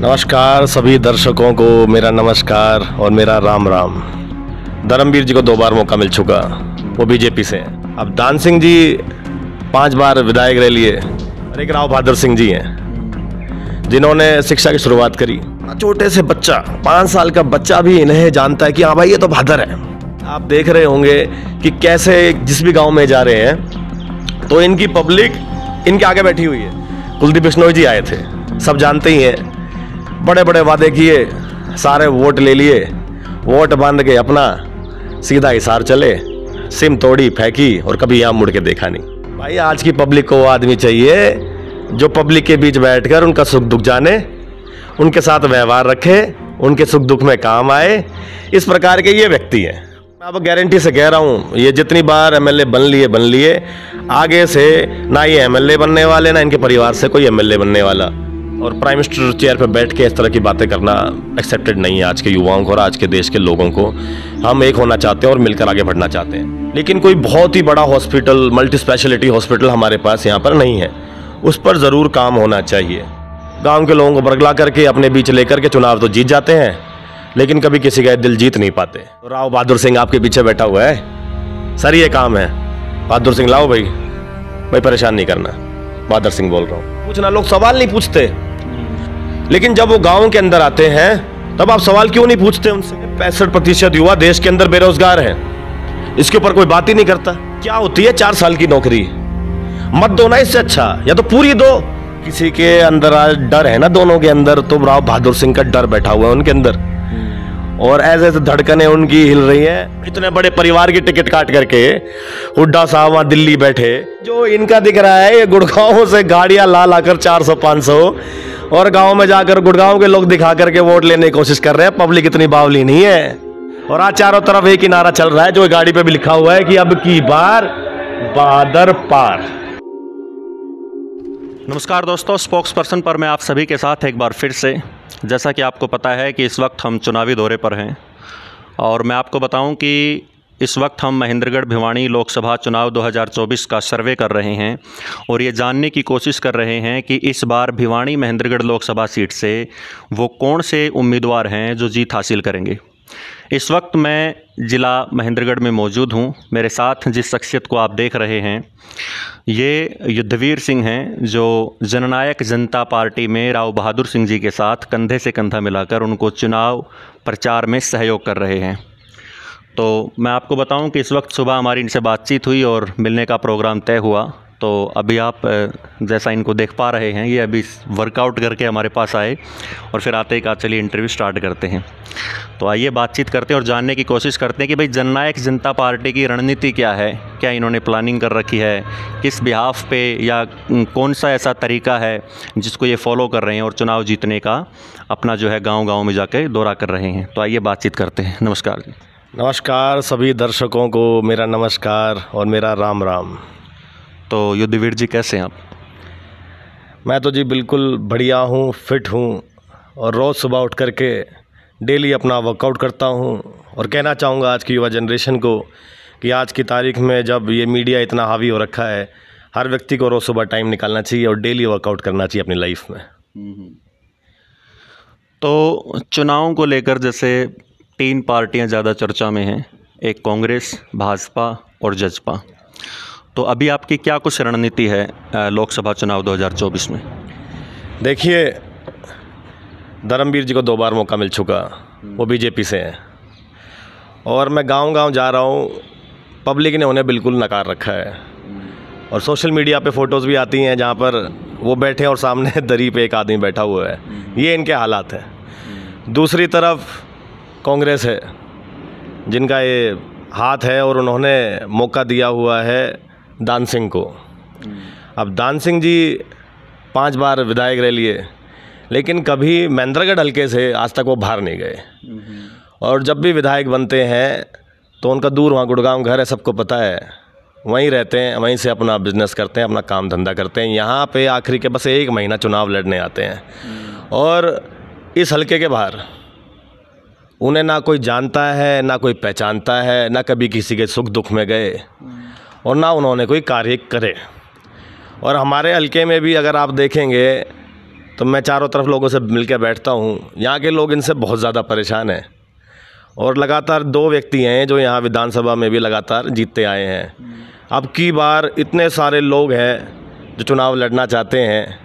नमस्कार सभी दर्शकों को मेरा नमस्कार और मेरा राम राम धर्मवीर जी को दो बार मौका मिल चुका वो बीजेपी से अब दान सिंह जी पांच बार विधायक रह लिए और एक राव बहादुर सिंह जी हैं जिन्होंने शिक्षा की शुरुआत करी छोटे से बच्चा पाँच साल का बच्चा भी इन्हें जानता है कि हाँ भाई ये तो बहादुर है आप देख रहे होंगे कि कैसे जिस भी गाँव में जा रहे हैं तो इनकी पब्लिक इनके आगे बैठी हुई है कुलदीप बिश्नोई जी आए थे सब जानते ही हैं बड़े बड़े वादे किए सारे वोट ले लिए वोट बांध के अपना सीधा हिसार चले सिम तोड़ी फेंकी और कभी यहाँ मुड़ के देखा नहीं भाई आज की पब्लिक को वो आदमी चाहिए जो पब्लिक के बीच बैठकर उनका सुख दुख जाने उनके साथ व्यवहार रखे उनके सुख दुख में काम आए इस प्रकार के ये व्यक्ति हैं मैं अब गारंटी से कह रहा हूँ ये जितनी बार ए बन लिए बन लिए आगे से ना ये ए बनने वाले ना इनके परिवार से कोई ए बनने वाला और प्राइम मिनिस्टर चेयर पर बैठ के इस तरह की बातें करना एक्सेप्टेड नहीं है आज के युवाओं को और आज के देश के लोगों को हम एक होना चाहते हैं और मिलकर आगे बढ़ना चाहते हैं लेकिन कोई बहुत ही बड़ा हॉस्पिटल मल्टी स्पेशलिटी हॉस्पिटल हमारे पास यहाँ पर नहीं है उस पर ज़रूर काम होना चाहिए गाँव के लोगों को बरगला करके अपने बीच लेकर के चुनाव तो जीत जाते हैं लेकिन कभी किसी का दिल जीत नहीं पाते तो राव बहादुर सिंह आपके पीछे बैठा हुआ है सर ये काम है बहादुर सिंह लाओ भाई भाई परेशान नहीं करना बहादुर सिंह बोल रहा हूँ पूछना लोग सवाल नहीं पूछते लेकिन जब वो गाँव के अंदर आते हैं तब आप सवाल क्यों नहीं पूछते उनसे पैंसठ प्रतिशत युवा देश के अंदर बेरोजगार है इसके ऊपर कोई बात ही नहीं करता क्या होती है चार साल की नौकरी मत दो ना इससे अच्छा या तो पूरी दो किसी के अंदर आज डर है ना दोनों के अंदर तो राव बहादुर सिंह का डर बैठा हुआ है उनके अंदर और ऐसे ऐसे धड़कने उनकी हिल रही है इतने बड़े परिवार की टिकट काट करके हुड्डा साहब वहां दिल्ली बैठे जो इनका दिख रहा है ये गुड़गांव से गाड़िया ला ला कर चार सौ पांच सौ और गाँव में जाकर गुड़गांव के लोग दिखा करके वोट लेने की कोशिश कर रहे हैं पब्लिक इतनी बावली नहीं है और आज चारों तरफ एक ही नारा चल रहा है जो गाड़ी पे भी लिखा हुआ है कि अब की बार बादर पार नमस्कार दोस्तों स्पोक्स पर्सन पर मैं आप सभी के साथ एक बार फिर से जैसा कि आपको पता है कि इस वक्त हम चुनावी दौरे पर हैं और मैं आपको बताऊं कि इस वक्त हम महेंद्रगढ़ भिवानी लोकसभा चुनाव 2024 का सर्वे कर रहे हैं और ये जानने की कोशिश कर रहे हैं कि इस बार भिवानी महेंद्रगढ़ लोकसभा सीट से वो कौन से उम्मीदवार हैं जो जीत हासिल करेंगे इस वक्त मैं ज़िला महेंद्रगढ़ में मौजूद हूँ मेरे साथ जिस शख्सियत को आप देख रहे हैं ये युद्धवीर सिंह हैं जो जननायक जनता पार्टी में राव बहादुर सिंह जी के साथ कंधे से कंधा मिलाकर उनको चुनाव प्रचार में सहयोग कर रहे हैं तो मैं आपको बताऊं कि इस वक्त सुबह हमारी इनसे बातचीत हुई और मिलने का प्रोग्राम तय हुआ तो अभी आप जैसा इनको देख पा रहे हैं ये अभी वर्कआउट करके हमारे पास आए और फिर आते ही कहा चलिए इंटरव्यू स्टार्ट करते हैं तो आइए बातचीत करते हैं और जानने की कोशिश करते हैं कि भाई जननायक जनता पार्टी की रणनीति क्या है क्या इन्होंने प्लानिंग कर रखी है किस बिहाफ पे या कौन सा ऐसा तरीका है जिसको ये फॉलो कर रहे हैं और चुनाव जीतने का अपना जो है गांव-गांव में जाकर दौरा कर रहे हैं तो आइए बातचीत करते हैं नमस्कार नमस्कार सभी दर्शकों को मेरा नमस्कार और मेरा राम राम तो युद्धवीर जी कैसे हैं आप मैं तो जी बिल्कुल बढ़िया हूँ फिट हूँ और रोज़ सुबह उठ करके डेली अपना वर्कआउट करता हूँ और कहना चाहूँगा आज की युवा जनरेशन को कि आज की तारीख में जब ये मीडिया इतना हावी हो रखा है हर व्यक्ति को रोज़ सुबह टाइम निकालना चाहिए और डेली वर्कआउट करना चाहिए अपनी लाइफ में हम्म। तो चुनावों को लेकर जैसे तीन पार्टियां ज़्यादा चर्चा में हैं एक कांग्रेस भाजपा और जजपा तो अभी आपकी क्या कुछ रणनीति है लोकसभा चुनाव 2024 में देखिए धर्मवीर जी को दो बार मौका मिल चुका वो बीजेपी से हैं और मैं गांव गांव जा रहा हूँ पब्लिक ने उन्हें बिल्कुल नकार रखा है और सोशल मीडिया पे फ़ोटोज़ भी आती हैं जहाँ पर वो बैठे और सामने दरी पे एक आदमी बैठा हुआ है ये इनके हालात हैं दूसरी तरफ कांग्रेस है जिनका ये हाथ है और उन्होंने मौका दिया हुआ है दान सिंह को अब दान सिंह जी पाँच बार विधायक रह लिए लेकिन कभी महेंद्रगढ़ हल्के से आज तक वो बाहर नहीं गए और जब भी विधायक बनते हैं तो उनका दूर वहाँ गुड़गांव घर है सबको पता है वहीं रहते हैं वहीं से अपना बिजनेस करते हैं अपना काम धंधा करते हैं यहाँ पे आखिरी के बस एक महीना चुनाव लड़ने आते हैं और इस हल्के के बाहर उन्हें ना कोई जानता है ना कोई पहचानता है ना कभी किसी के सुख दुख में गए और ना उन्होंने कोई कार्य करे और हमारे हल्के में भी अगर आप देखेंगे तो मैं चारों तरफ लोगों से मिल बैठता हूँ यहाँ के लोग इनसे बहुत ज़्यादा परेशान हैं और लगातार दो व्यक्ति हैं जो यहाँ विधानसभा में भी लगातार जीतते आए हैं अब की बार इतने सारे लोग हैं जो चुनाव लड़ना चाहते हैं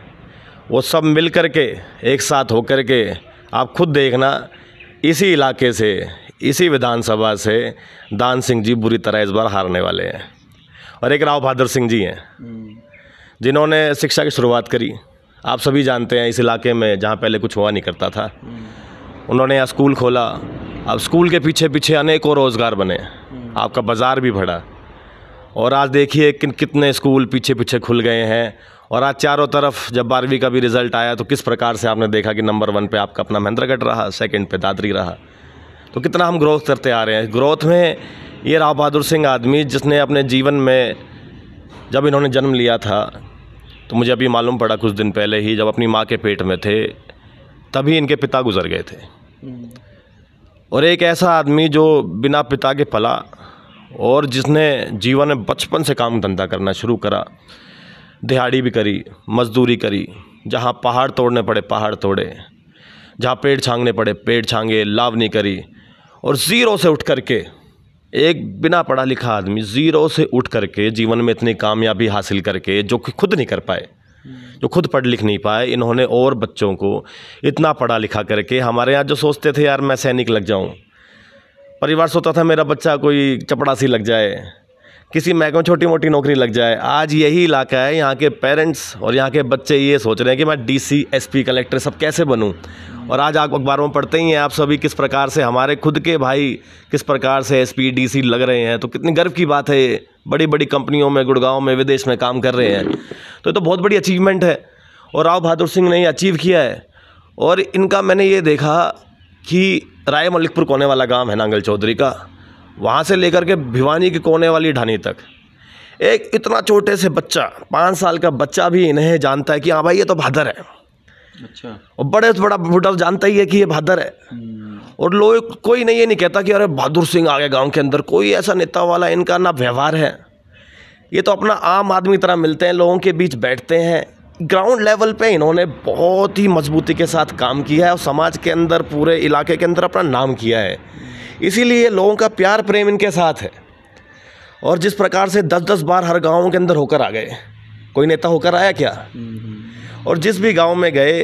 वो सब मिल कर के एक साथ होकर के आप खुद देखना इसी इलाके से इसी विधानसभा से दान सिंह जी बुरी तरह इस बार हारने वाले हैं और एक राव बहादुर सिंह जी हैं हम्म। जिन्होंने शिक्षा की शुरुआत करी आप सभी जानते हैं इस इलाके में जहाँ पहले कुछ हुआ नहीं करता था उन्होंने यहाँ स्कूल खोला अब स्कूल के पीछे पीछे अनेकों रोज़गार बने आपका बाज़ार भी बढ़ा और आज देखिए कि कितने स्कूल पीछे पीछे खुल गए हैं और आज चारों तरफ जब बारहवीं का भी रिज़ल्ट आया तो किस प्रकार से आपने देखा कि नंबर वन पे आपका अपना महेंद्रगढ़ रहा सेकंड पे दादरी रहा तो कितना हम ग्रोथ करते आ रहे हैं ग्रोथ में ये राव बहादुर सिंह आदमी जिसने अपने जीवन में जब इन्होंने जन्म लिया था तो मुझे अभी मालूम पड़ा कुछ दिन पहले ही जब अपनी माँ के पेट में थे तभी इनके पिता गुजर गए थे हम्म। और एक ऐसा आदमी जो बिना पिता के पला और जिसने जीवन में बचपन से काम धंधा करना शुरू करा दिहाड़ी भी करी मजदूरी करी जहाँ पहाड़ तोड़ने पड़े पहाड़ तोड़े जहाँ पेड़ छांगने पड़े पेड़ छांगे लावनी करी और ज़ीरो से उठ कर के एक बिना पढ़ा लिखा आदमी ज़ीरो से उठ करके जीवन में इतनी कामयाबी हासिल करके जो कि खुद नहीं कर पाए जो खुद पढ़ लिख नहीं पाए इन्होंने और बच्चों को इतना पढ़ा लिखा करके हमारे यहाँ जो सोचते थे यार मैं सैनिक लग जाऊँ परिवार सोचता था मेरा बच्चा कोई चपड़ासी लग जाए किसी महकमे में छोटी मोटी नौकरी लग जाए आज यही इलाका है यहाँ के पेरेंट्स और यहाँ के बच्चे ये सोच रहे हैं कि मैं डीसी एसपी कलेक्टर सब कैसे बनूँ और आज आप अखबारों में पढ़ते ही हैं आप सभी किस प्रकार से हमारे खुद के भाई किस प्रकार से एसपी डीसी लग रहे हैं तो कितनी गर्व की बात है ये बड़ी बड़ी कंपनियों में गुड़गांव में विदेश में काम कर रहे हैं तो ये तो बहुत बड़ी अचीवमेंट है और राव बहादुर सिंह ने ये अचीव किया है और इनका मैंने ये देखा कि राय मलिकपुर कोने वाला गाँव है नांगल चौधरी का वहाँ से लेकर के भिवानी के कोने वाली ढानी तक एक इतना छोटे से बच्चा पाँच साल का बच्चा भी इन्हें जानता है कि हाँ भाई ये तो भादर है अच्छा और बड़े से बड़ा बुढ़ा तो जानता ही है कि ये भादर है हम्म। और लोग कोई नहीं ये नहीं कहता कि अरे बहादुर सिंह आ गया गाँव के अंदर कोई ऐसा नेता वाला इनका ना व्यवहार है ये तो अपना आम आदमी तरह मिलते हैं लोगों के बीच बैठते हैं ग्राउंड लेवल पे इन्होंने बहुत ही मजबूती के साथ काम किया है और समाज के अंदर पूरे इलाके के अंदर अपना नाम किया है इसीलिए लोगों का प्यार प्रेम इनके साथ है और जिस प्रकार से दस दस बार हर गाँव के अंदर होकर आ गए कोई नेता होकर आया क्या और जिस भी गाँव में गए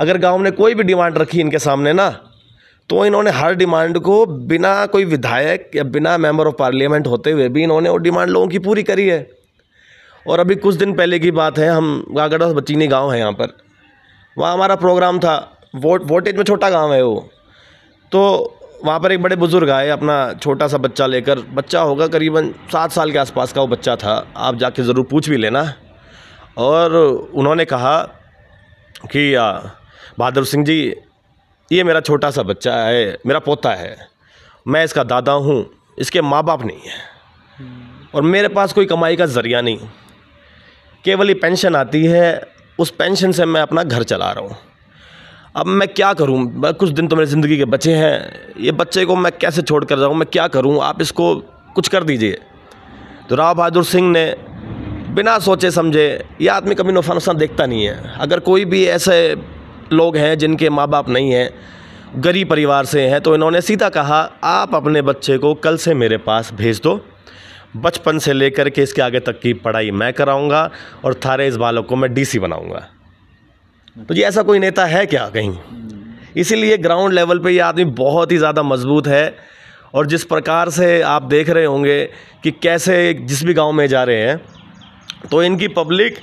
अगर गाँव ने कोई भी डिमांड रखी इनके सामने ना तो इन्होंने हर डिमांड को बिना कोई विधायक या बिना मेंबर ऑफ पार्लियामेंट होते हुए भी इन्होंने वो डिमांड लोगों की पूरी करी है और अभी कुछ दिन पहले की बात है हम गागड़ा बचीनी गांव है यहाँ पर वहाँ हमारा प्रोग्राम था वोट वोटेज में छोटा गांव है वो तो वहाँ पर एक बड़े बुज़ुर्ग आए अपना छोटा सा बच्चा लेकर बच्चा होगा करीबन सात साल के आसपास का वो बच्चा था आप जाके ज़रूर पूछ भी लेना और उन्होंने कहा कि बहादुर सिंह जी ये मेरा छोटा सा बच्चा है मेरा पोता है मैं इसका दादा हूँ इसके माँ बाप नहीं है और मेरे पास कोई कमाई का ज़रिया नहीं केवल ये पेंशन आती है उस पेंशन से मैं अपना घर चला रहा हूँ अब मैं क्या करूं कुछ दिन तो मेरी ज़िंदगी के बचे हैं ये बच्चे को मैं कैसे छोड़ कर जाऊँ मैं क्या करूं आप इसको कुछ कर दीजिए तो राव बहादुर सिंह ने बिना सोचे समझे ये आदमी कभी नुकसान नुकसान देखता नहीं है अगर कोई भी ऐसे लोग हैं जिनके माँ बाप नहीं हैं गरीब परिवार से हैं तो इन्होंने सीधा कहा आप अपने बच्चे को कल से मेरे पास भेज दो बचपन से लेकर के इसके आगे तक की पढ़ाई मैं कराऊंगा और थारे इस बालक को मैं डीसी बनाऊंगा तो जी ऐसा कोई नेता है क्या कहीं इसीलिए ग्राउंड लेवल पे ये आदमी बहुत ही ज़्यादा मजबूत है और जिस प्रकार से आप देख रहे होंगे कि कैसे जिस भी गांव में जा रहे हैं तो इनकी पब्लिक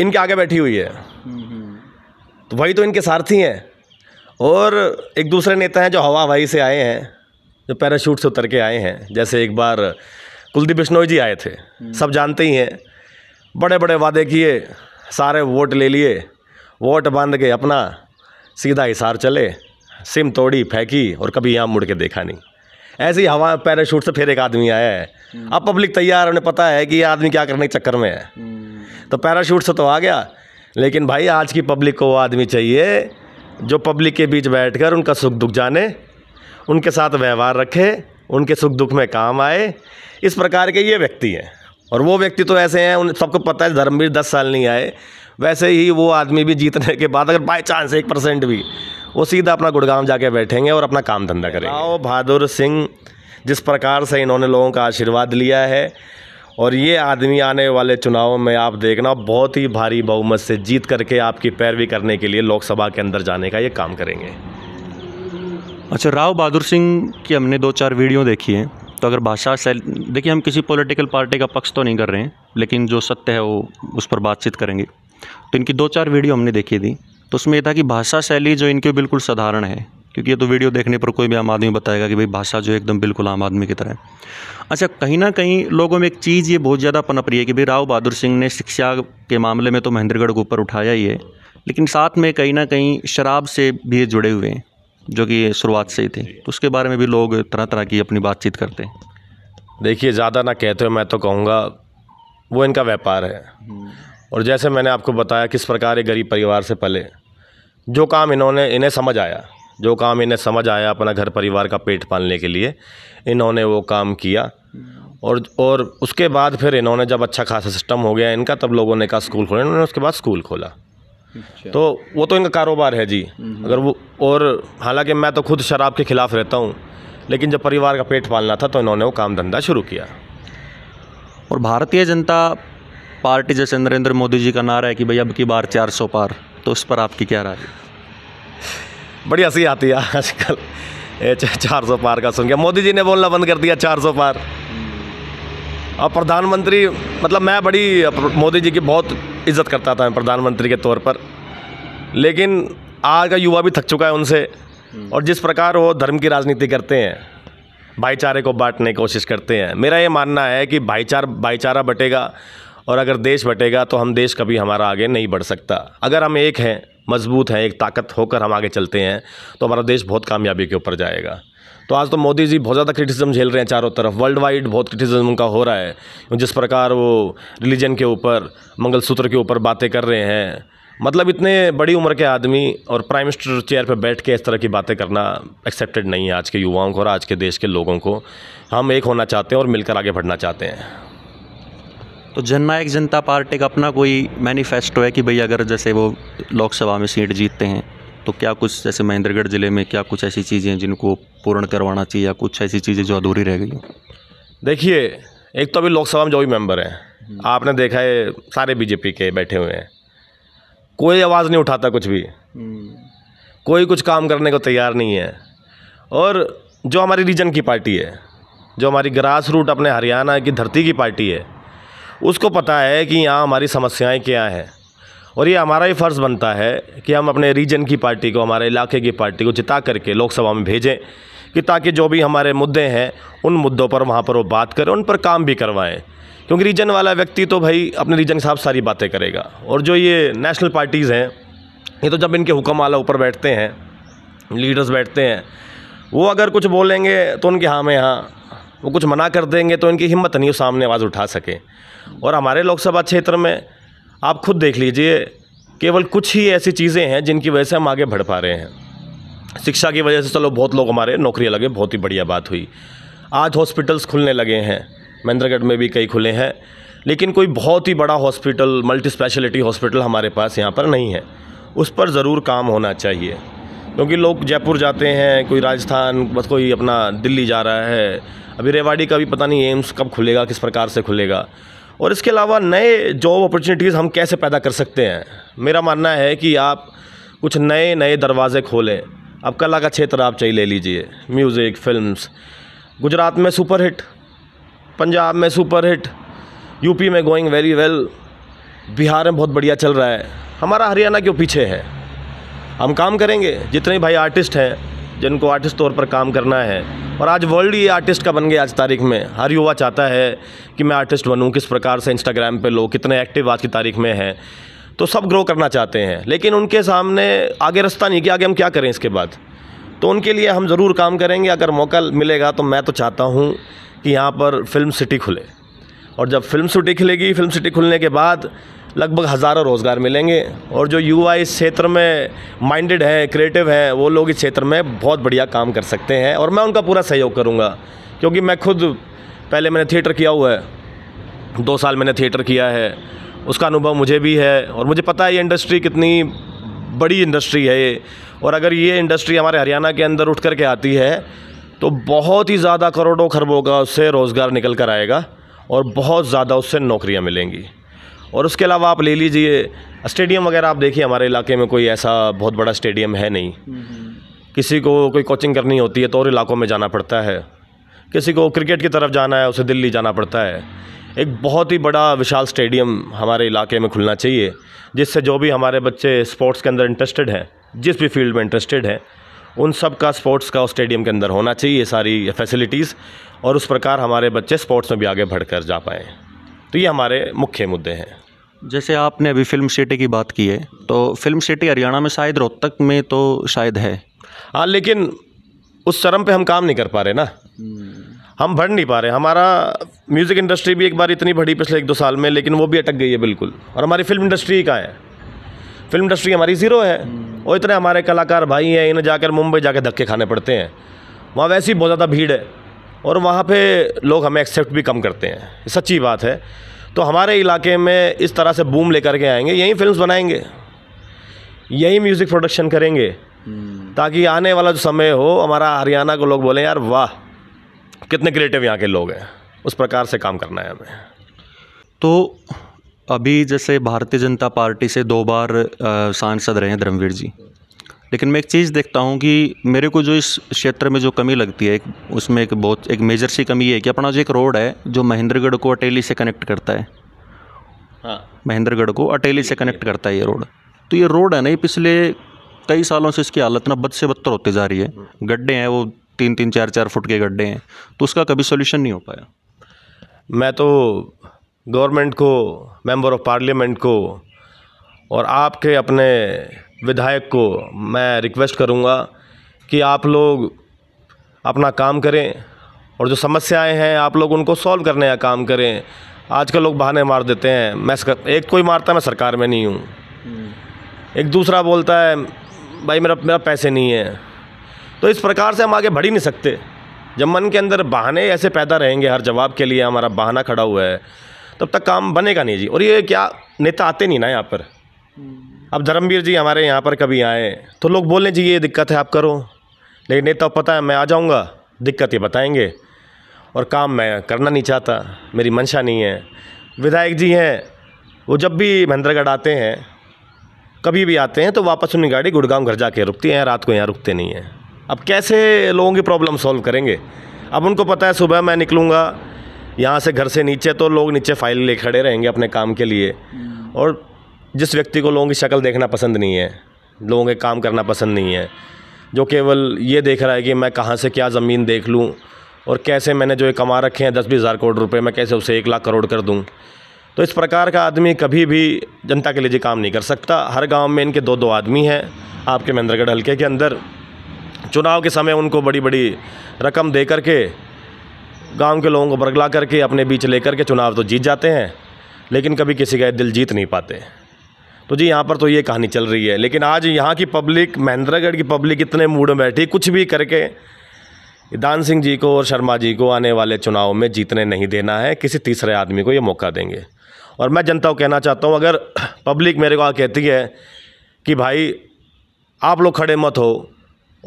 इनके आगे बैठी हुई है तो वही तो इनके सारथी हैं और एक दूसरे नेता हैं जो हवा हवाई से आए हैं जो पैराशूट से उतर के आए हैं जैसे एक बार कुलदीप बिश्नोई जी आए थे सब जानते ही हैं बड़े बड़े वादे किए सारे वोट ले लिए वोट बांध के अपना सीधा हिसार चले सिम तोड़ी फेंकी और कभी यहाँ मुड़ के देखा नहीं ऐसे ही हवा पैराशूट से फिर एक आदमी आया है हम्म। अब पब्लिक तैयार उन्हें पता है कि ये आदमी क्या करने के चक्कर में है हम्म। तो पैराशूट से तो आ गया लेकिन भाई आज की पब्लिक को वो आदमी चाहिए जो पब्लिक के बीच बैठकर उनका सुख दुख जाने उनके साथ व्यवहार रखे उनके सुख दुख में काम आए इस प्रकार के ये व्यक्ति हैं और वो व्यक्ति तो ऐसे हैं उन सबको पता है धर्मवीर दस साल नहीं आए वैसे ही वो आदमी भी जीतने के बाद अगर बाई चांस एक परसेंट भी वो सीधा अपना गुड़गांव जाके बैठेंगे और अपना काम धंधा करेंगे राव बहादुर सिंह जिस प्रकार से इन्होंने लोगों का आशीर्वाद लिया है और ये आदमी आने वाले चुनाव में आप देखना बहुत ही भारी बहुमत से जीत करके आपकी पैरवी करने के लिए लोकसभा के अंदर जाने का ये काम करेंगे अच्छा राव बहादुर सिंह की हमने दो चार वीडियो देखी है तो अगर भाषा शैली देखिए हम किसी पॉलिटिकल पार्टी का पक्ष तो नहीं कर रहे हैं लेकिन जो सत्य है वो उस पर बातचीत करेंगे तो इनकी दो चार वीडियो हमने देखी थी तो उसमें यह था कि भाषा शैली जो इनकी बिल्कुल साधारण है क्योंकि ये तो वीडियो देखने पर कोई भी आम आदमी बताएगा कि भाई भाषा जो एकदम बिल्कुल आम आदमी की तरह है अच्छा कहीं ना कहीं लोगों में एक चीज़ ये बहुत ज़्यादा पनप्रिय है कि भाई राव बहादुर सिंह ने शिक्षा के मामले में तो महेंद्रगढ़ को ऊपर उठाया ही है लेकिन साथ में कहीं ना कहीं शराब से भी जुड़े हुए हैं जो कि शुरुआत से ही थे तो उसके बारे में भी लोग तरह तरह की अपनी बातचीत करते हैं देखिए ज़्यादा ना कहते हो मैं तो कहूँगा वो इनका व्यापार है और जैसे मैंने आपको बताया किस प्रकार एक गरीब परिवार से पले जो काम इन्होंने इन्हें समझ आया जो काम इन्हें समझ आया अपना घर परिवार का पेट पालने के लिए इन्होंने वो काम किया और और उसके बाद फिर इन्होंने जब अच्छा खासा सिस्टम हो गया इनका तब लोगों ने कहा स्कूल खोला इन्होंने उसके बाद स्कूल खोला अच्छा। तो वो तो इनका कारोबार है जी हम्म। अगर वो और हालांकि मैं तो खुद शराब के खिलाफ रहता हूँ लेकिन जब परिवार का पेट पालना था तो इन्होंने वो काम धंधा शुरू किया और भारतीय जनता पार्टी जैसे नरेंद्र मोदी जी का नारा है कि भाई अब की बार चार सौ पार तो उस पर आपकी क्या राय बड़ी हंसी आती है आजकल चार सौ पार का सुन गया मोदी जी ने बोलना बंद कर दिया चार सौ पार और प्रधानमंत्री मतलब मैं बड़ी मोदी जी की बहुत इज्जत करता था प्रधानमंत्री के तौर पर लेकिन आज का युवा भी थक चुका है उनसे और जिस प्रकार वो धर्म की राजनीति करते हैं भाईचारे को बांटने की कोशिश करते हैं मेरा ये मानना है कि भाईचार भाईचारा बटेगा और अगर देश बटेगा तो हम देश कभी हमारा आगे नहीं बढ़ सकता अगर हम एक हैं मजबूत हैं एक ताकत होकर हम आगे चलते हैं तो हमारा देश बहुत कामयाबी के ऊपर जाएगा तो आज तो मोदी जी बहुत ज़्यादा क्रिटिसिज्म झेल रहे हैं चारों तरफ वर्ल्ड वाइड बहुत क्रिटिसिज्म उनका हो रहा है जिस प्रकार वो रिलीजन के ऊपर मंगलसूत्र के ऊपर बातें कर रहे हैं मतलब इतने बड़ी उम्र के आदमी और प्राइम मिनिस्टर चेयर पर बैठ के इस तरह की बातें करना एक्सेप्टेड नहीं है आज के युवाओं को और आज के देश के लोगों को हम एक होना चाहते हैं और मिलकर आगे बढ़ना चाहते हैं तो जननायक जनता पार्टी का अपना कोई मैनिफेस्टो है कि भाई अगर जैसे वो लोकसभा में सीट जीतते हैं तो क्या कुछ जैसे महेंद्रगढ़ ज़िले में क्या कुछ ऐसी चीज़ें हैं जिनको पूर्ण करवाना चाहिए या कुछ ऐसी चीज़ें जो अधूरी रह गई देखिए एक तो अभी लोकसभा में जो भी मेंबर हैं हम्म। आपने देखा है सारे बीजेपी के बैठे हुए हैं कोई आवाज़ नहीं उठाता कुछ भी हम्म। कोई कुछ काम करने को तैयार नहीं है और जो हमारी रीजन की पार्टी है जो हमारी ग्रास रूट अपने हरियाणा की धरती की पार्टी है उसको पता है कि यहाँ हमारी समस्याएं क्या हैं और ये हमारा ही फ़र्ज़ बनता है कि हम अपने रीजन की पार्टी को हमारे इलाके की पार्टी को जिता करके लोकसभा में भेजें कि ताकि जो भी हमारे मुद्दे हैं उन मुद्दों पर वहाँ पर वो बात करें उन पर काम भी करवाएं क्योंकि रीजन वाला व्यक्ति तो भाई अपने रीजन के साथ सारी बातें करेगा और जो ये नेशनल पार्टीज़ हैं ये तो जब इनके हुक्म वाला ऊपर बैठते हैं लीडर्स बैठते हैं वो अगर कुछ बोलेंगे तो उनके हाँ में हाँ वो कुछ मना कर देंगे तो इनकी हिम्मत नहीं हो सामने आवाज़ उठा सके और हमारे लोकसभा क्षेत्र में आप खुद देख लीजिए केवल कुछ ही ऐसी चीज़ें हैं जिनकी वजह से हम आगे बढ़ पा रहे हैं शिक्षा की वजह से चलो बहुत लोग हमारे नौकरियाँ लगे बहुत ही बढ़िया बात हुई आज हॉस्पिटल्स खुलने लगे हैं महेंद्रगढ़ में भी कई खुले हैं लेकिन कोई बहुत ही बड़ा हॉस्पिटल मल्टी स्पेशलिटी हॉस्पिटल हमारे पास यहाँ पर नहीं है उस पर ज़रूर काम होना चाहिए क्योंकि लोग जयपुर जाते हैं कोई राजस्थान बस कोई अपना दिल्ली जा रहा है अभी रेवाड़ी का भी पता नहीं एम्स कब खुलेगा किस प्रकार से खुलेगा और इसके अलावा नए जॉब अपॉर्चुनिटीज़ हम कैसे पैदा कर सकते हैं मेरा मानना है कि आप कुछ नए नए दरवाज़े खोलें अब कला का क्षेत्र आप चाहिए ले लीजिए म्यूज़िक फिल्म गुजरात में सुपरहिट पंजाब में सुपरहिट यूपी में गोइंग वेरी वेल बिहार में बहुत बढ़िया चल रहा है हमारा हरियाणा क्यों पीछे है हम काम करेंगे जितने भाई आर्टिस्ट हैं जिनको आर्टिस्ट तौर पर काम करना है और आज वर्ल्ड ये आर्टिस्ट का बन गया आज तारीख में हर युवा चाहता है कि मैं आर्टिस्ट बनूँ किस प्रकार से इंस्टाग्राम पर लोग कितने एक्टिव आज की तारीख में हैं तो सब ग्रो करना चाहते हैं लेकिन उनके सामने आगे रास्ता नहीं कि आगे हम क्या करें इसके बाद तो उनके लिए हम ज़रूर काम करेंगे अगर मौका मिलेगा तो मैं तो चाहता हूँ कि यहाँ पर फिल्म सिटी खुले और जब फिल्म सिटी खुलेगी फिल्म सिटी खुलने के बाद लगभग हज़ारों रोज़गार मिलेंगे और जो युवा इस क्षेत्र में माइंडेड हैं क्रिएटिव हैं वो लोग इस क्षेत्र में बहुत बढ़िया काम कर सकते हैं और मैं उनका पूरा सहयोग करूँगा क्योंकि मैं खुद पहले मैंने थिएटर किया हुआ है दो साल मैंने थिएटर किया है उसका अनुभव मुझे भी है और मुझे पता है ये इंडस्ट्री कितनी बड़ी इंडस्ट्री है ये और अगर ये इंडस्ट्री हमारे हरियाणा के अंदर उठ कर के आती है तो बहुत ही ज़्यादा करोड़ों खरबों का उससे रोज़गार निकल कर आएगा और बहुत ज़्यादा उससे नौकरियाँ मिलेंगी और उसके अलावा आप ले लीजिए स्टेडियम वगैरह आप देखिए हमारे इलाके में कोई ऐसा बहुत बड़ा स्टेडियम है नहीं किसी को कोई कोचिंग करनी होती है तो और इलाकों में जाना पड़ता है किसी को क्रिकेट की तरफ जाना है उसे दिल्ली जाना पड़ता है एक बहुत ही बड़ा विशाल स्टेडियम हमारे इलाके में खुलना चाहिए जिससे जो भी हमारे बच्चे स्पोर्ट्स के अंदर इंटरेस्टेड हैं जिस भी फील्ड में इंटरेस्टेड हैं उन सब का स्पोर्ट्स का स्टेडियम के अंदर होना चाहिए सारी फैसिलिटीज़ और उस प्रकार हमारे बच्चे स्पोर्ट्स में भी आगे बढ़ कर जा पाएँ तो ये हमारे मुख्य मुद्दे हैं जैसे आपने अभी फ़िल्म सिटी की बात की है तो फिल्म सिटी हरियाणा में शायद रोहतक में तो शायद है हाँ लेकिन उस शर्म पे हम काम नहीं कर पा रहे ना हम्म। हम बढ़ नहीं पा रहे हमारा म्यूज़िक इंडस्ट्री भी एक बार इतनी बढ़ी पिछले एक दो साल में लेकिन वो भी अटक गई है बिल्कुल और हमारी फिल्म इंडस्ट्री का है फिल्म इंडस्ट्री हमारी ज़ीरो है और हम्म। इतने हमारे कलाकार भाई हैं इन्हें जाकर मुंबई जाकर धक्के खाने पड़ते हैं वहाँ वैसी बहुत ज़्यादा भीड़ है और वहाँ पे लोग हमें एक्सेप्ट भी कम करते हैं सच्ची बात है तो हमारे इलाके में इस तरह से बूम लेकर के आएंगे यही फिल्म्स बनाएंगे यही म्यूज़िक प्रोडक्शन करेंगे हम्म। ताकि आने वाला जो समय हो हमारा हरियाणा को लोग बोलें यार वाह कितने क्रिएटिव यहाँ के लोग हैं उस प्रकार से काम करना है हमें तो अभी जैसे भारतीय जनता पार्टी से दो बार सांसद रहे हैं धर्मवीर जी लेकिन मैं एक चीज़ देखता हूँ कि मेरे को जो इस क्षेत्र में जो कमी लगती है एक उसमें एक बहुत एक मेजर सी कमी है कि अपना जो एक रोड है जो महेंद्रगढ़ को अटेली से कनेक्ट करता है हाँ महेंद्रगढ़ को अटेली से कनेक्ट करता है ये रोड तो ये रोड है ना ये पिछले कई सालों से इसकी हालत ना बद से बदतर होती जा रही है गड्ढे हैं वो तीन तीन चार चार फुट के गड्ढे हैं तो उसका कभी सोल्यूशन नहीं हो पाया मैं तो गवर्नमेंट को मेंबर ऑफ पार्लियामेंट को और आपके अपने विधायक को मैं रिक्वेस्ट करूँगा कि आप लोग अपना काम करें और जो समस्याएं हैं आप लोग उनको सॉल्व करने का काम करें आजकल लोग बहाने मार देते हैं मैं एक कोई मारता मैं सरकार में नहीं हूँ हम्म। एक दूसरा बोलता है भाई मेरा मेरा पैसे नहीं है तो इस प्रकार से हम आगे बढ़ ही नहीं सकते जब मन के अंदर बहाने ऐसे पैदा रहेंगे हर जवाब के लिए हमारा बहाना खड़ा हुआ है तब तक काम बनेगा नहीं जी और ये क्या नेता आते नहीं ना यहाँ पर हम्म। अब धर्मवीर जी हमारे यहाँ पर कभी आए तो लोग बोलने चाहिए ये दिक्कत है आप करो लेकिन नेता तो पता है मैं आ जाऊँगा दिक्कत ये बताएंगे और काम मैं करना नहीं चाहता मेरी मंशा नहीं है विधायक जी हैं वो जब भी महेंद्रगढ़ आते हैं कभी भी आते हैं तो वापस उनकी गाड़ी गुड़गांव घर जा रुकती है रात को यहाँ रुकते नहीं हैं अब कैसे लोगों की प्रॉब्लम सॉल्व करेंगे अब उनको पता है सुबह मैं निकलूँगा यहाँ से घर से नीचे तो लोग नीचे फाइल ले खड़े रहेंगे अपने काम के लिए और जिस व्यक्ति को लोगों की शक्ल देखना पसंद नहीं है लोगों के काम करना पसंद नहीं है जो केवल ये देख रहा है कि मैं कहाँ से क्या ज़मीन देख लूँ और कैसे मैंने जो ये कमा रखे हैं दस बीस हज़ार करोड़ रुपए मैं कैसे उसे एक लाख करोड़ कर दूँ तो इस प्रकार का आदमी कभी भी जनता के लिए जी काम नहीं कर सकता हर गाँव में इनके दो दो आदमी हैं आपके महेंद्रगढ़ हल्के के अंदर चुनाव के समय उनको बड़ी बड़ी रकम दे करके गांव के लोगों को बरगला करके अपने बीच लेकर के चुनाव तो जीत जाते हैं लेकिन कभी किसी का दिल जीत नहीं पाते तो जी यहाँ पर तो ये कहानी चल रही है लेकिन आज यहाँ की पब्लिक महेंद्रगढ़ की पब्लिक इतने मूड में बैठी कुछ भी करके दान सिंह जी को और शर्मा जी को आने वाले चुनाव में जीतने नहीं देना है किसी तीसरे आदमी को ये मौका देंगे और मैं जनता को कहना चाहता हूँ अगर पब्लिक मेरे को आ कहती है कि भाई आप लोग खड़े मत हो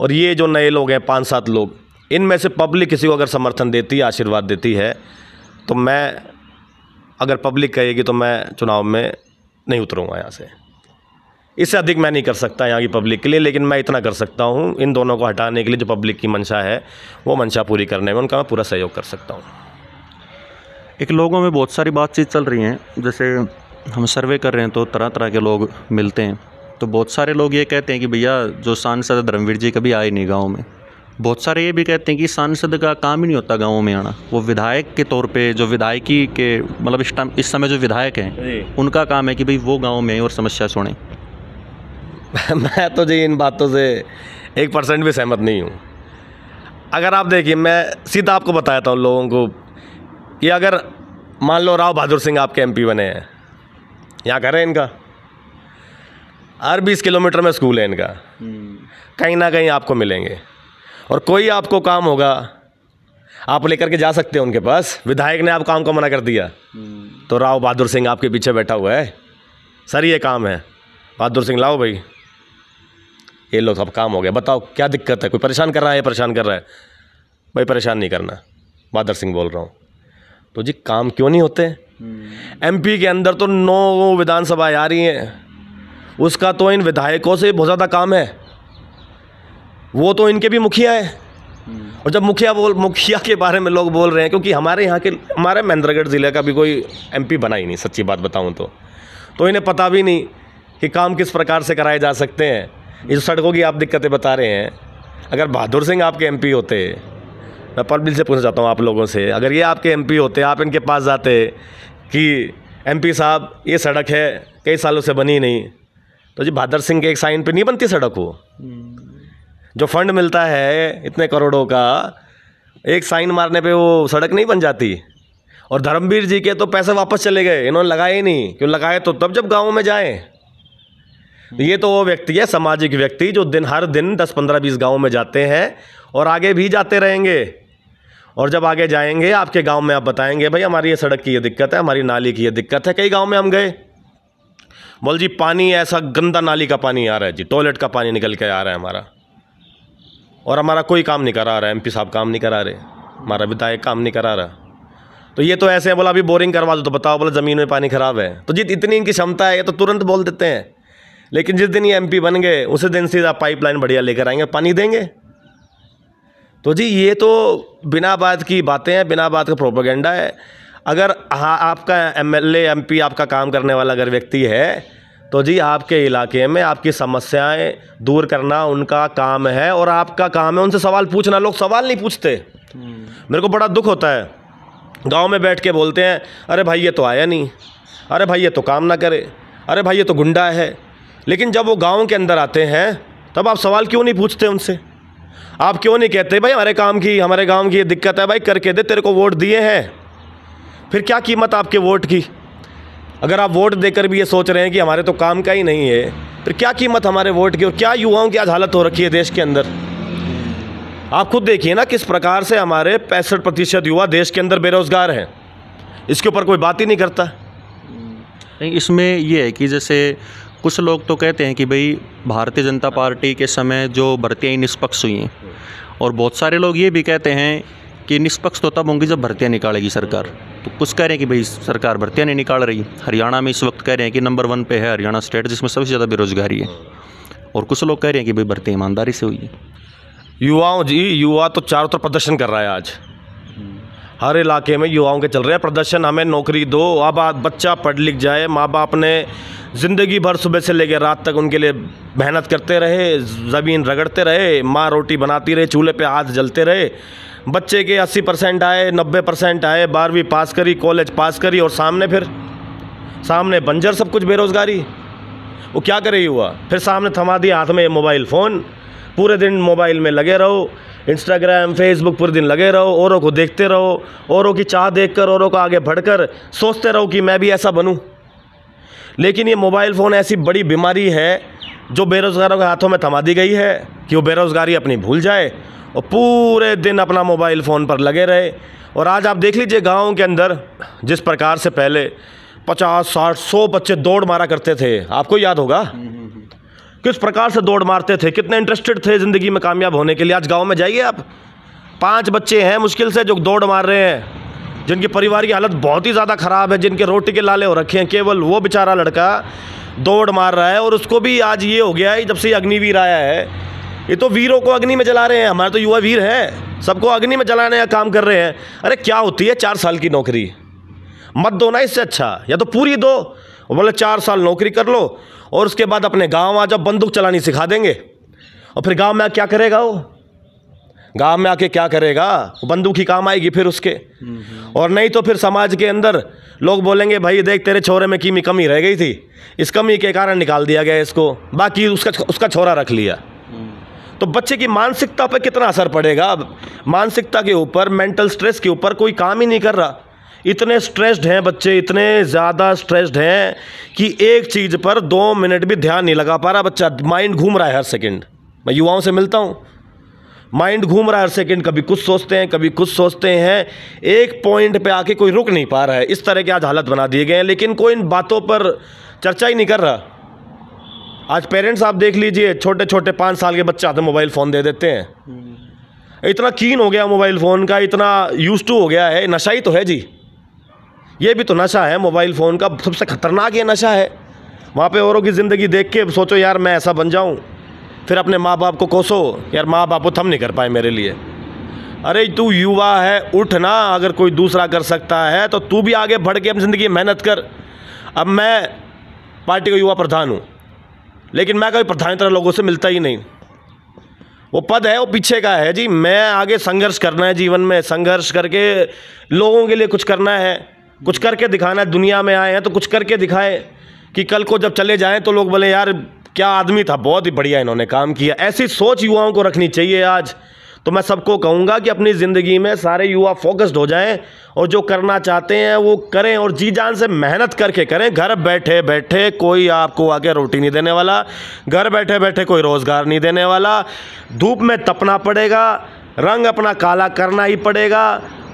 और ये जो नए लोग हैं पाँच सात लोग इनमें से पब्लिक किसी को अगर समर्थन देती है आशीर्वाद देती है तो मैं अगर पब्लिक कहेगी तो मैं चुनाव में नहीं उतरूँगा यहाँ से इससे अधिक मैं नहीं कर सकता यहाँ की पब्लिक के लिए लेकिन मैं इतना कर सकता हूँ इन दोनों को हटाने के लिए जो पब्लिक की मंशा है वो मंशा पूरी करने में उनका मैं पूरा सहयोग कर सकता हूँ एक लोगों में बहुत सारी बातचीत चल रही हैं जैसे हम सर्वे कर रहे हैं तो तरह तरह के लोग मिलते हैं तो बहुत सारे लोग ये कहते हैं कि भैया जो सांसद धर्मवीर जी कभी आए नहीं गाँव में बहुत सारे ये भी कहते हैं कि सांसद का काम ही नहीं होता गाँव में आना वो विधायक के तौर पर जो विधायकी के मतलब इस टाइम इस समय जो विधायक हैं उनका काम है कि भाई वो गाँव में और समस्या सुने मैं तो जी इन बातों से एक परसेंट भी सहमत नहीं हूँ अगर आप देखिए मैं सीधा आपको था उन लोगों को कि अगर मान लो राव बहादुर सिंह आपके एमपी बने हैं यहाँ घर है इनका हर बीस किलोमीटर में स्कूल है इनका हम्म। कहीं ना कहीं आपको मिलेंगे और कोई आपको काम होगा आप लेकर के जा सकते हैं उनके पास विधायक ने आप काम को मना कर दिया तो राव बहादुर सिंह आपके पीछे बैठा हुआ है सर ये काम है बहादुर सिंह लाओ भाई ये लो सब काम हो गया बताओ क्या दिक्कत है कोई परेशान कर रहा है परेशान कर रहा है भाई परेशान नहीं करना बहादुर सिंह बोल रहा हूँ तो जी काम क्यों नहीं होते एमपी के अंदर तो नौ विधानसभाएं आ रही हैं उसका तो इन विधायकों से बहुत ज़्यादा काम है वो तो इनके भी मुखिया है हम्म। और जब मुखिया बोल मुखिया के बारे में लोग बोल रहे हैं क्योंकि हमारे यहाँ के हमारे महेंद्रगढ़ ज़िले का भी कोई एमपी बना ही नहीं सच्ची बात बताऊँ तो तो इन्हें पता भी नहीं कि काम किस प्रकार से कराए जा सकते हैं ये जो सड़कों की आप दिक्कतें बता रहे हैं अगर बहादुर सिंह आपके एमपी होते मैं पब्लिक से पूछना चाहता हूँ आप लोगों से अगर ये आपके एमपी होते आप इनके पास जाते कि एमपी साहब ये सड़क है कई सालों से बनी नहीं तो जी बहादुर सिंह के एक साइन पे नहीं बनती सड़क वो हम्म। जो फंड मिलता है इतने करोड़ों का एक साइन मारने पे वो सड़क नहीं बन जाती और धर्मवीर जी के तो पैसे वापस चले गए इन्होंने लगाए ही नहीं क्यों लगाए तो तब जब गाँव में जाए ये तो वो व्यक्ति है सामाजिक व्यक्ति जो दिन हर दिन दस पंद्रह बीस गाँव में जाते हैं और आगे भी जाते रहेंगे और जब आगे जाएंगे आपके गांव में आप बताएंगे भाई हमारी ये सड़क की ये दिक्कत है हमारी नाली की ये दिक्कत है कई गांव में हम गए बोल जी पानी ऐसा गंदा नाली का पानी आ रहा है जी टॉयलेट का पानी निकल के आ रहा है हमारा और हमारा कोई काम नहीं करा रहा है एमपी साहब काम नहीं करा रहे हमारा विधायक काम नहीं करा रहा तो ये तो ऐसे हैं बोला अभी बोरिंग करवा दो तो बताओ बोला ज़मीन में पानी ख़राब है तो जित इतनी इनकी क्षमता है ये तो तुरंत बोल देते हैं लेकिन जिस दिन ये एम बन गए उसी दिन सीधा पाइपलाइन बढ़िया लेकर आएंगे पानी देंगे तो जी ये तो बिना बात की बातें हैं बिना बात का प्रोपोगेंडा है अगर हाँ आपका एम एल आपका काम करने वाला अगर व्यक्ति है तो जी आपके इलाके में आपकी समस्याएं दूर करना उनका काम है और आपका काम है उनसे सवाल पूछना लोग सवाल नहीं पूछते मेरे को बड़ा दुख होता है गांव में बैठ के बोलते हैं अरे भाई ये तो आया नहीं अरे भाई ये तो काम ना करे अरे भाई ये तो गुंडा है लेकिन जब वो गाँव के अंदर आते हैं तब आप सवाल क्यों नहीं पूछते उनसे आप क्यों नहीं कहते भाई हमारे काम की हमारे गांव की ये दिक्कत है भाई करके दे तेरे को वोट दिए हैं फिर क्या कीमत आपके वोट की अगर आप वोट देकर भी ये सोच रहे हैं कि हमारे तो काम का ही नहीं है फिर क्या कीमत हमारे वोट की और क्या युवाओं की आज हालत हो रखी है देश के अंदर आप खुद देखिए ना किस प्रकार से हमारे पैंसठ प्रतिशत युवा देश के अंदर बेरोज़गार हैं इसके ऊपर कोई बात ही नहीं करता नहीं इसमें ये है कि जैसे कुछ लोग तो कहते हैं कि भाई भारतीय जनता पार्टी के समय जो भर्तियाँ निष्पक्ष हुई हैं और बहुत सारे लोग ये भी कहते हैं कि निष्पक्ष तो तब होंगी जब भर्तियाँ निकालेगी सरकार तो कुछ कह रहे हैं कि भाई सरकार भर्तियाँ नहीं निकाल रही हरियाणा में इस वक्त कह रहे हैं कि नंबर वन पे है हरियाणा स्टेट जिसमें सबसे ज़्यादा बेरोजगारी है और कुछ लोग कह रहे हैं कि भाई भर्ती ईमानदारी से हुई है युवाओं जी युवा तो चारों तरफ प्रदर्शन कर रहा है आज हर इलाके में युवाओं के चल रहे हैं प्रदर्शन हमें नौकरी दो अब बच्चा पढ़ लिख जाए माँ बाप ने ज़िंदगी भर सुबह से लेकर रात तक उनके लिए मेहनत करते रहे ज़मीन रगड़ते रहे माँ रोटी बनाती रहे चूल्हे पे हाथ जलते रहे बच्चे के 80 परसेंट आए 90 परसेंट आए बारहवीं पास करी कॉलेज पास करी और सामने फिर सामने बंजर सब कुछ बेरोज़गारी वो क्या करे हुआ फिर सामने थमा दिया हाथ में मोबाइल फ़ोन पूरे दिन मोबाइल में लगे रहो इंस्टाग्राम फेसबुक पूरे दिन लगे रहो औरों को देखते रहो औरों की चाह देख कर औरों को आगे बढ़ कर सोचते रहो कि मैं भी ऐसा बनूँ लेकिन ये मोबाइल फ़ोन ऐसी बड़ी बीमारी है जो बेरोज़गारों के हाथों में थमा दी गई है कि वो बेरोज़गारी अपनी भूल जाए और पूरे दिन अपना मोबाइल फ़ोन पर लगे रहे और आज आप देख लीजिए गाँव के अंदर जिस प्रकार से पहले पचास साठ सौ बच्चे दौड़ मारा करते थे आपको याद होगा किस प्रकार से दौड़ मारते थे कितने इंटरेस्टेड थे ज़िंदगी में कामयाब होने के लिए आज गाँव में जाइए आप पाँच बच्चे हैं मुश्किल से जो दौड़ मार रहे हैं जिनके परिवार की हालत बहुत ही ज़्यादा ख़राब है जिनके रोटी के लाले हो रखे हैं केवल वो बेचारा लड़का दौड़ मार रहा है और उसको भी आज ये हो गया है जब से अग्निवीर आया है ये तो वीरों को अग्नि में जला रहे हैं हमारे तो युवा वीर हैं सबको अग्नि में जलाने का काम कर रहे हैं अरे क्या होती है चार साल की नौकरी मत दो ना इससे अच्छा या तो पूरी दो बोले चार साल नौकरी कर लो और उसके बाद अपने गांव आ जाओ बंदूक चलानी सिखा देंगे और फिर गांव में क्या करेगा वो गांव में आके क्या करेगा बंदूक ही काम आएगी फिर उसके और नहीं तो फिर समाज के अंदर लोग बोलेंगे भाई देख तेरे छोरे में कीमी कमी रह गई थी इस कमी के कारण निकाल दिया गया इसको बाकी उसका उसका छोरा रख लिया तो बच्चे की मानसिकता पर कितना असर पड़ेगा अब मानसिकता के ऊपर मेंटल स्ट्रेस के ऊपर कोई काम ही नहीं कर रहा इतने स्ट्रेस्ड हैं बच्चे इतने ज़्यादा स्ट्रेस्ड हैं कि एक चीज़ पर दो मिनट भी ध्यान नहीं लगा पा रहा बच्चा माइंड घूम रहा है हर सेकेंड मैं युवाओं से मिलता हूँ माइंड घूम रहा है हर सेकेंड कभी कुछ सोचते हैं कभी कुछ सोचते हैं एक पॉइंट पे आके कोई रुक नहीं पा रहा है इस तरह की आज हालत बना दिए गए हैं लेकिन कोई इन बातों पर चर्चा ही नहीं कर रहा आज पेरेंट्स आप देख लीजिए छोटे छोटे पाँच साल के बच्चे आते मोबाइल फ़ोन दे देते हैं इतना कीन हो गया मोबाइल फ़ोन का इतना यूज टू हो गया है नशा ही तो है जी ये भी तो नशा है मोबाइल फ़ोन का सबसे ख़तरनाक ये नशा है वहाँ पे औरों की ज़िंदगी देख के सोचो यार मैं ऐसा बन जाऊँ फिर अपने माँ बाप को कोसो यार माँ बाप को थम नहीं कर पाए मेरे लिए अरे तू युवा है उठ ना अगर कोई दूसरा कर सकता है तो तू भी आगे बढ़ के अपनी ज़िंदगी मेहनत कर अब मैं पार्टी का युवा प्रधान हूँ लेकिन मैं कभी प्रधान तरह लोगों से मिलता ही नहीं वो पद है वो पीछे का है जी मैं आगे संघर्ष करना है जीवन में संघर्ष करके लोगों के लिए कुछ करना है कुछ करके दिखाना है दुनिया में आए हैं तो कुछ करके दिखाएं कि कल को जब चले जाएं तो लोग बोले यार क्या आदमी था बहुत ही बढ़िया इन्होंने काम किया ऐसी सोच युवाओं को रखनी चाहिए आज तो मैं सबको कहूँगा कि अपनी ज़िंदगी में सारे युवा फोकस्ड हो जाएं और जो करना चाहते हैं वो करें और जी जान से मेहनत करके करें घर बैठे बैठे कोई आपको आके रोटी नहीं देने वाला घर बैठे बैठे कोई रोज़गार नहीं देने वाला धूप में तपना पड़ेगा रंग अपना काला करना ही पड़ेगा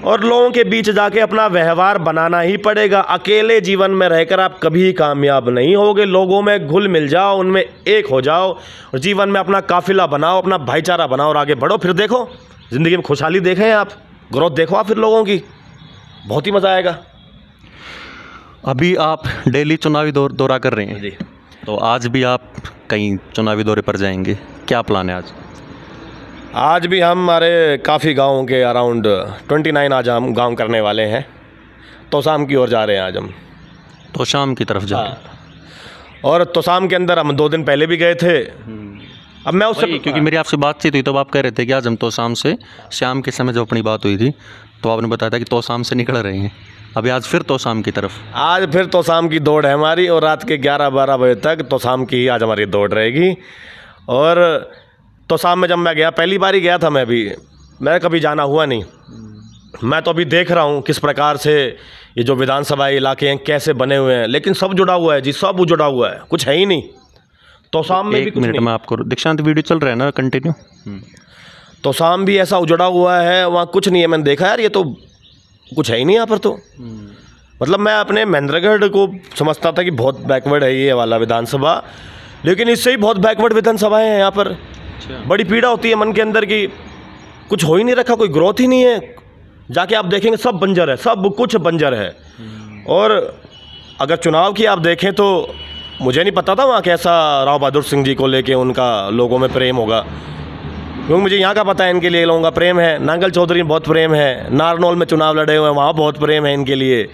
और लोगों के बीच जाके अपना व्यवहार बनाना ही पड़ेगा अकेले जीवन में रहकर आप कभी कामयाब नहीं होगे लोगों में घुल मिल जाओ उनमें एक हो जाओ और जीवन में अपना काफिला बनाओ अपना भाईचारा बनाओ और आगे बढ़ो फिर देखो ज़िंदगी में खुशहाली देखें आप ग्रोथ देखो आप फिर लोगों की बहुत ही मज़ा आएगा अभी आप डेली चुनावी दौरा कर रहे हैं जी तो आज भी आप कहीं चुनावी दौरे पर जाएंगे क्या प्लान है आज आज भी हम हमारे काफ़ी गाँव के अराउंड ट्वेंटी नाइन आज हम गाँव करने वाले हैं तोसाम की ओर जा रहे हैं आज हम तोशाम की तरफ जा रहे हैं हाँ। और तोसाम के अंदर हम दो दिन पहले भी गए थे हम्म। अब मैं उससे क्योंकि मेरी आपसे बातचीत हुई तो आप कह रहे थे कि आज हम तोसाम से शाम के समय जब अपनी बात हुई थी तो आपने बताया था कि तोसाम से निकल रहे हैं अभी आज फिर तोसाम की तरफ आज फिर तोसाम की दौड़ है हमारी और रात के 11 12 बजे तक तोसाम की ही आज हमारी दौड़ रहेगी और तो शाम में जब मैं गया पहली बार ही गया था मैं भी मैं कभी जाना हुआ नहीं मैं तो अभी देख रहा हूँ किस प्रकार से ये जो विधानसभा इलाके हैं कैसे बने हुए हैं लेकिन सब जुड़ा हुआ है जी सब जुड़ा हुआ है कुछ है ही नहीं तो शाम में एक मिनट में आपको दीक्षांत वीडियो चल रहा है ना कंटिन्यू हम्म। तो शाम भी ऐसा उजड़ा हुआ है वहाँ कुछ नहीं है मैंने देखा यार ये तो कुछ है ही नहीं यहाँ पर तो हम्म। मतलब मैं अपने महेंद्रगढ़ को समझता था कि बहुत बैकवर्ड है ये वाला विधानसभा लेकिन इससे ही बहुत बैकवर्ड विधानसभाएं हैं यहाँ पर अच्छा। बड़ी पीड़ा होती है मन के अंदर की कुछ हो ही नहीं रखा कोई ग्रोथ ही नहीं है जाके आप देखेंगे सब बंजर है सब कुछ बंजर है हम्म। और अगर चुनाव की आप देखें तो मुझे नहीं पता था वहाँ कैसा राव बहादुर सिंह जी को लेके उनका लोगों में प्रेम होगा क्योंकि मुझे यहाँ का पता है इनके लिए लोगों का प्रेम है नांगल चौधरी में बहुत प्रेम है नारनौल में चुनाव लड़े हुए हैं वहाँ बहुत प्रेम है इनके लिए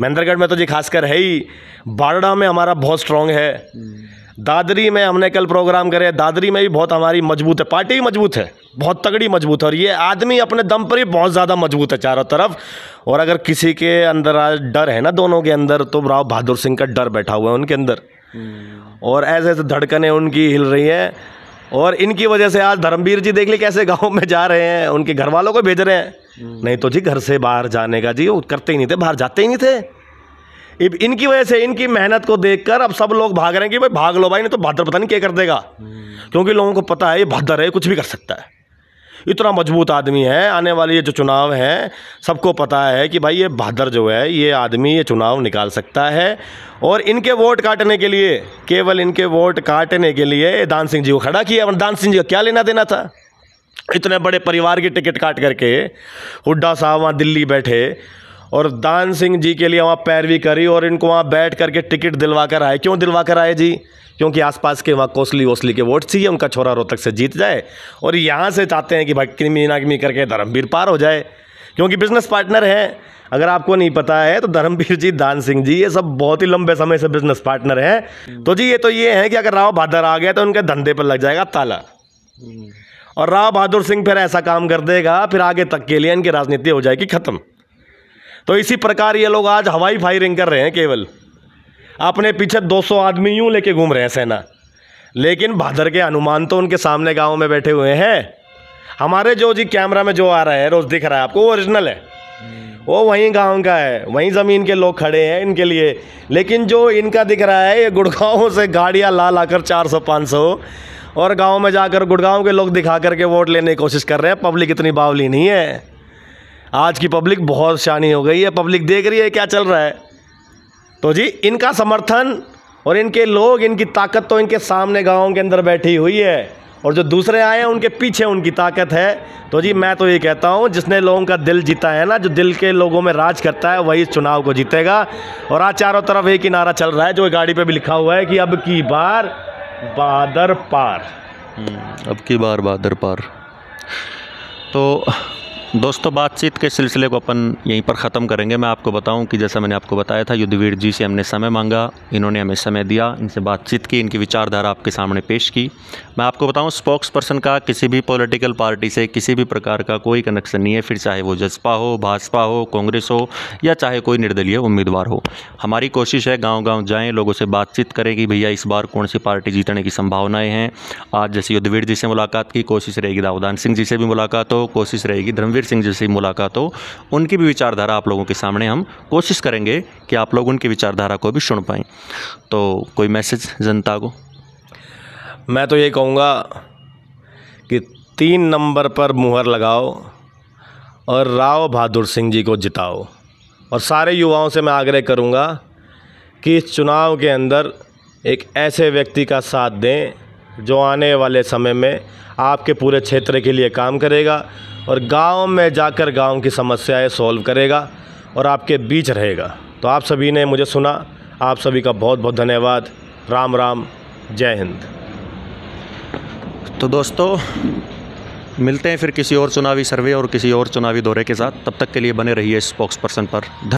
महेंद्रगढ़ में तो जी खासकर है ही बाड़ा में हमारा बहुत स्ट्रांग है हम्म। दादरी में हमने कल प्रोग्राम करे दादरी में भी बहुत हमारी मजबूत है पार्टी मजबूत है बहुत तगड़ी मजबूत है और ये आदमी अपने दम पर ही बहुत ज़्यादा मजबूत है चारों तरफ और अगर किसी के अंदर आज डर है ना दोनों के अंदर तो राव बहादुर सिंह का डर बैठा हुआ है उनके अंदर और ऐसे ऐसे धड़कने उनकी हिल रही हैं और इनकी वजह से आज धर्मवीर जी देख ली कैसे गाँव में जा रहे हैं उनके घर वालों को भेज रहे हैं हम्म। नहीं तो जी घर से बाहर जाने का जी वो करते ही नहीं थे बाहर जाते ही नहीं थे इनकी वजह से इनकी मेहनत को देखकर अब सब लोग भाग रहे हैं कि भाई भाग लो भाई नहीं तो भादर पता नहीं क्या कर देगा हम्म। क्योंकि लोगों को पता है ये भादर है कुछ भी कर सकता है इतना मजबूत आदमी है आने वाले ये जो चुनाव हैं सबको पता है कि भाई ये बहादुर जो है ये आदमी ये चुनाव निकाल सकता है और इनके वोट काटने के लिए केवल इनके वोट काटने के लिए दान सिंह जी को खड़ा किया दान सिंह जी का क्या लेना देना था इतने बड़े परिवार की टिकट काट करके हुड्डा साहब वहाँ दिल्ली बैठे और दान सिंह जी के लिए वहाँ पैरवी करी और इनको वहाँ बैठ करके टिकट दिलवा कर आए क्यों दिलवा कर आए जी क्योंकि आसपास के वहाँ कोसली वोसली के वोट चाहिए उनका छोरा रोहतक से जीत जाए और यहाँ से चाहते हैं कि भाई किमी नागमी करके धर्मवीर पार हो जाए क्योंकि बिजनेस पार्टनर हैं अगर आपको नहीं पता है तो धर्मवीर जी दान सिंह जी ये सब बहुत ही लंबे समय से बिजनेस पार्टनर हैं तो जी ये तो ये है कि अगर राव बहादुर आ गया तो उनके धंधे पर लग जाएगा ताला हम्म। और राव बहादुर सिंह फिर ऐसा काम कर देगा फिर आगे तक के लिए इनकी राजनीति हो जाएगी ख़त्म तो इसी प्रकार ये लोग आज हवाई फायरिंग कर रहे हैं केवल अपने पीछे 200 आदमी यूँ लेके घूम रहे हैं सेना लेकिन भादर के हनुमान तो उनके सामने गाँव में बैठे हुए हैं हमारे जो जी कैमरा में जो आ रहा है रोज़ दिख रहा है आपको वो ओरिजिनल है वो वहीं गांव का है वहीं ज़मीन के लोग खड़े हैं इनके लिए लेकिन जो इनका दिख रहा है ये गुड़गांव से गाड़ियाँ ला ला कर चार सौ पाँच सौ और गाँव में जाकर गुड़गांव के लोग दिखा करके वोट लेने की कोशिश कर रहे हैं पब्लिक इतनी बावली नहीं है आज की पब्लिक बहुत शानी हो गई है पब्लिक देख रही है क्या चल रहा है तो जी इनका समर्थन और इनके लोग इनकी ताकत तो इनके सामने गाँव के अंदर बैठी हुई है और जो दूसरे आए हैं उनके पीछे उनकी ताकत है तो जी मैं तो ये कहता हूँ जिसने लोगों का दिल जीता है ना जो दिल के लोगों में राज करता है वही इस चुनाव को जीतेगा और आज चारों तरफ एक ही नारा चल रहा है जो गाड़ी पे भी लिखा हुआ है कि अब की बार बादर पार हम्म, अब की बार बादर पार तो दोस्तों बातचीत के सिलसिले को अपन यहीं पर ख़त्म करेंगे मैं आपको बताऊं कि जैसा मैंने आपको बताया था युद्धवीर जी से हमने समय मांगा इन्होंने हमें समय दिया इनसे बातचीत की इनकी विचारधारा आपके सामने पेश की मैं आपको बताऊं स्पोक्स पर्सन का किसी भी पॉलिटिकल पार्टी से किसी भी प्रकार का कोई कनेक्शन नहीं है फिर चाहे वो जसपा हो भाजपा हो कांग्रेस हो या चाहे कोई निर्दलीय उम्मीदवार हो हमारी कोशिश है गाँव गाँव जाएँ लोगों से बातचीत करें कि भैया इस बार कौन सी पार्टी जीतने की संभावनाएँ हैं आज जैसे युद्धवीर जी से मुलाकात की कोशिश रहेगी दाऊदान सिंह जी से भी मुलाकात हो कोशिश रहेगी धर्मवीर रणवीर सिंह जी से मुलाकात हो उनकी भी विचारधारा आप लोगों के सामने हम कोशिश करेंगे कि आप लोग उनकी विचारधारा को भी सुन पाएँ तो कोई मैसेज जनता को मैं तो ये कहूँगा कि तीन नंबर पर मुहर लगाओ और राव बहादुर सिंह जी को जिताओ और सारे युवाओं से मैं आग्रह करूँगा कि इस चुनाव के अंदर एक ऐसे व्यक्ति का साथ दें जो आने वाले समय में आपके पूरे क्षेत्र के लिए काम करेगा और गांव में जाकर गांव की समस्याएं सॉल्व करेगा और आपके बीच रहेगा तो आप सभी ने मुझे सुना आप सभी का बहुत बहुत धन्यवाद राम राम जय हिंद तो दोस्तों मिलते हैं फिर किसी और चुनावी सर्वे और किसी और चुनावी दौरे के साथ तब तक के लिए बने रहिए स्पोक्स पर्सन पर